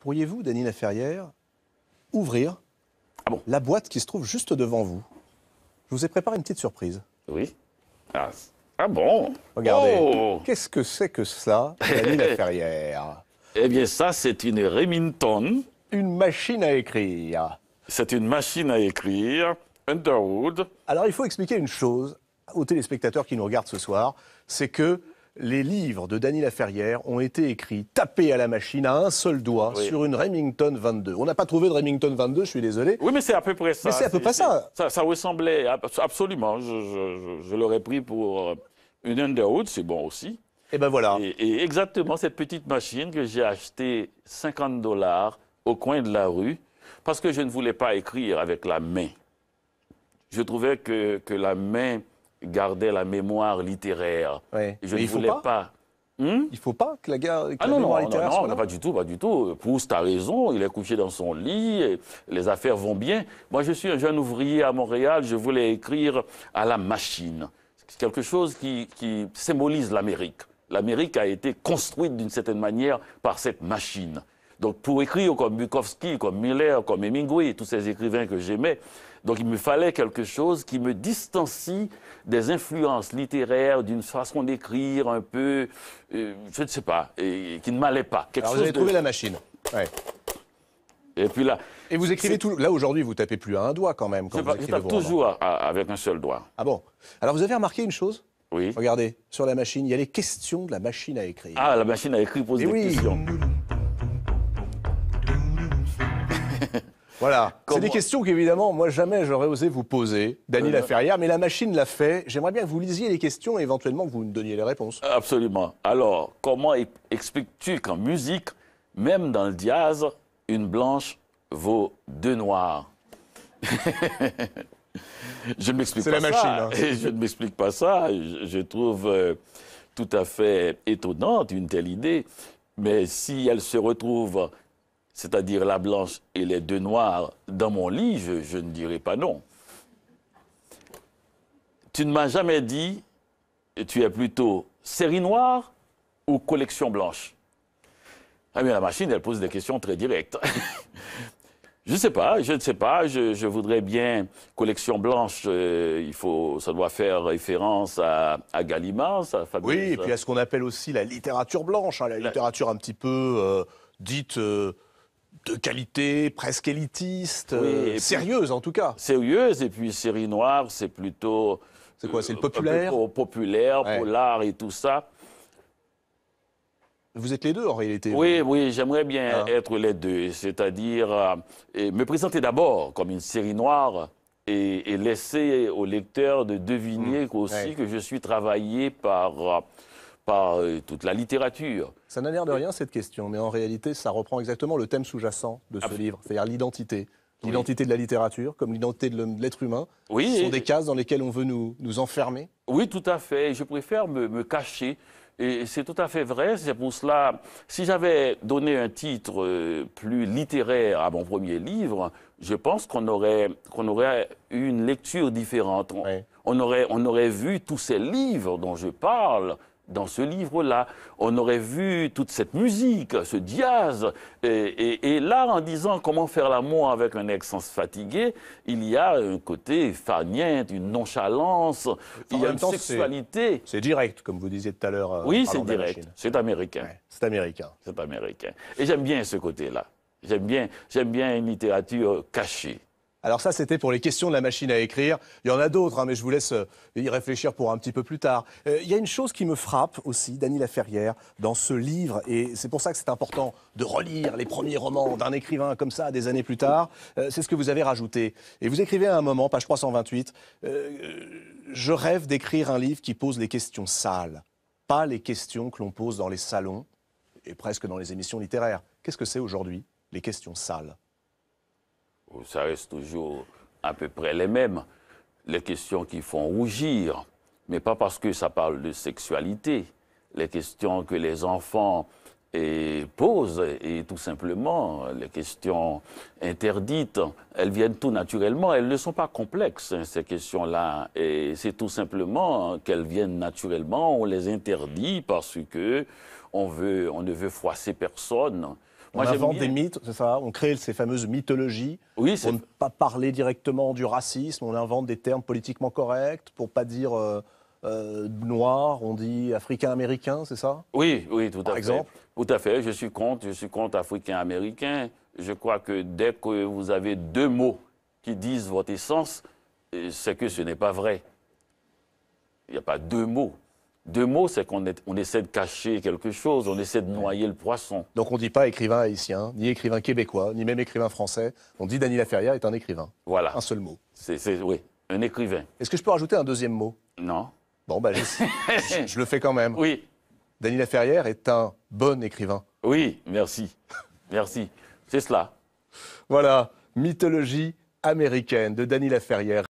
Pourriez-vous, Danina Ferrière, ouvrir ah la boîte qui se trouve juste devant vous Je vous ai préparé une petite surprise. Oui. Ah, ah bon Regardez. Oh. Qu'est-ce que c'est que ça, Danina Ferrière Eh bien, ça, c'est une Remington. Une machine à écrire. C'est une machine à écrire, Underwood. Alors, il faut expliquer une chose aux téléspectateurs qui nous regardent ce soir, c'est que les livres de Dany Laferrière ont été écrits, tapés à la machine à un seul doigt sur une Remington 22. On n'a pas trouvé de Remington 22, je suis désolé. Oui, mais c'est à peu près ça. Mais c'est à peu près ça. ça. ça. ressemblait absolument. Je, l'aurais pris pour euh, une Underwood, c'est bon aussi. Et eh ben voilà. Et, exactement cette petite machine que j'ai achetée 50 dollars au coin de la rue parce que je ne voulais pas écrire avec la main. Je trouvais que, que la main garder la mémoire littéraire. Je ne voulais pas. Hmm? il ne faut pas que la, guerre que ah non, mémoire non, pas du tout, pas du tout. Proust a raison, il est couché dans son lit, les affaires vont bien. Moi, je suis un jeune ouvrier à Montréal, je voulais écrire à la machine. C'est quelque chose qui symbolise l'Amérique. L'Amérique a été construite d'une certaine manière par cette machine. Donc pour écrire comme Bukowski, comme Miller, comme Hemingway, tous ces écrivains que j'aimais, donc il me fallait quelque chose qui me distancie des influences littéraires, d'une façon d'écrire un peu, euh, je ne sais pas, qui ne m'allait pas. Alors vous avez trouvé la machine. Et puis là. Et vous écrivez tout. Là aujourd'hui, vous tapez plus à un doigt quand même. vous tape toujours avec un seul doigt. Ah bon. Alors vous avez remarqué une chose Oui. Regardez sur la machine, il y a les questions de la machine à écrire. Ah, la machine à écrire pose Et des oui. Voilà. C'est des questions qu'évidemment, moi, jamais j'aurais osé vous poser, Dany euh, Laferrière, mais la machine l'a fait. J'aimerais bien que vous lisiez les questions et éventuellement que vous me donniez les réponses. Absolument. Alors, comment e-, expliques-tu qu'en musique, même dans le jazz, une blanche vaut deux noirs Je ne m'explique pas, ça. C'est la machine. Hein. Je ne m'explique pas ça. Je, trouve euh, tout à fait étonnante une telle idée. Mais si elle se retrouve c'est-à-dire la blanche et les deux noirs, dans mon lit, je, ne dirais pas non. Tu ne m'as jamais dit, tu es plutôt série noire ou collection blanche Ah bien, la machine, elle pose des questions très directes. je ne sais pas, je ne sais pas, je, voudrais bien collection blanche, euh, il faut, ça doit faire référence à, à Gallimard, ça. Oui, et puis à ce qu'on appelle aussi la littérature blanche, hein, la, littérature un petit peu euh, dite... Euh, de qualité presque élitiste, euh, sérieuse en tout cas. Sérieuse, et puis série noire, c'est plutôt... C'est quoi, c'est le euh, populaire Populaire, pour l'art et tout ça. Vous êtes les deux en réalité. Oui, oui, j'aimerais bien ah. être les deux, c'est-à-dire euh, me présenter d'abord comme une série noire et, laisser au lecteur de deviner mmh. aussi que je suis travaillé par... Euh, toute la littérature. Ça n'a l'air de rien cette question, mais en réalité, ça reprend exactement le thème sous-jacent de ce livre, c'est-à-dire l'identité. L'identité de la littérature, comme l'identité de l'être humain, oui, ce sont des cases dans lesquelles on veut nous, nous enfermer. Oui, tout à fait. Je préfère me, cacher. Et c'est tout à fait vrai. C'est pour cela, si j'avais donné un titre euh, plus littéraire à mon premier livre, je pense qu'on aurait, qu'on aurait eu une lecture différente. On, aurait, on aurait vu tous ces livres dont je parle dans ce livre-là. On aurait vu toute cette musique, ce Diaz, Et, là, en disant comment faire l'amour avec un ex se fatiguer, il y a un côté farnien, une nonchalance, il y a une temps, sexualité. C'est direct, comme vous disiez tout à l'heure. Euh, oui, c'est direct. C'est américain. c'est américain. C'est américain. Et j'aime bien ce côté-là. J'aime bien, j'aime bien une littérature cachée. Alors ça, c'était pour les questions de la machine à écrire. Il y en a d'autres, hein, mais je vous laisse euh, y réfléchir pour un petit peu plus tard. Euh, il y a une chose qui me frappe aussi, Dany Laferrière, dans ce livre, et c'est pour ça que c'est important de relire les premiers romans d'un écrivain comme ça, des années plus tard. Euh, c'est ce que vous avez rajouté. Et vous écrivez à un moment, page 328, Je rêve d'écrire un livre qui pose les questions sales, pas les questions que l'on pose dans les salons et presque dans les émissions littéraires. Qu'est-ce que c'est aujourd'hui les questions sales » ça reste toujours à peu près les mêmes. Les questions qui font rougir, mais pas parce que ça parle de sexualité. Les questions que les enfants eh, posent et tout simplement les questions interdites, elles viennent tout naturellement, elles ne sont pas complexes hein, ces questions-là et c'est tout simplement qu'elles viennent naturellement, on les interdit parce que on on ne veut froisser personne on invente des mythes, c'est ça On crée ces fameuses mythologies pour ne pas parler directement du racisme. On invente des termes politiquement corrects pour pas dire... Euh, euh, noir, on dit africain-américain, c'est ça Oui, oui, tout Par à exemple. fait. Tout à fait, je suis contre, je suis contre africain-américain. Je crois que dès que vous avez deux mots qui disent votre essence, euh, c'est que ce n'est pas vrai. Il n'y a pas deux mots. Deux mots, c'est qu'on on essaie de cacher quelque chose, on essaie de noyer le poisson. Donc on ne dit pas écrivain haïtien, ni écrivain québécois, ni même écrivain français. On dit Daniela Laferrière est un écrivain. Voilà. Un seul mot. C'est, oui, un écrivain. Est-ce que je peux rajouter un deuxième mot Non. Bon, ben, je, le fais quand même. Oui. Daniela laferrière est un bon écrivain. Oui, merci. Merci. C'est cela. Voilà, mythologie américaine de Daniela Laferrière.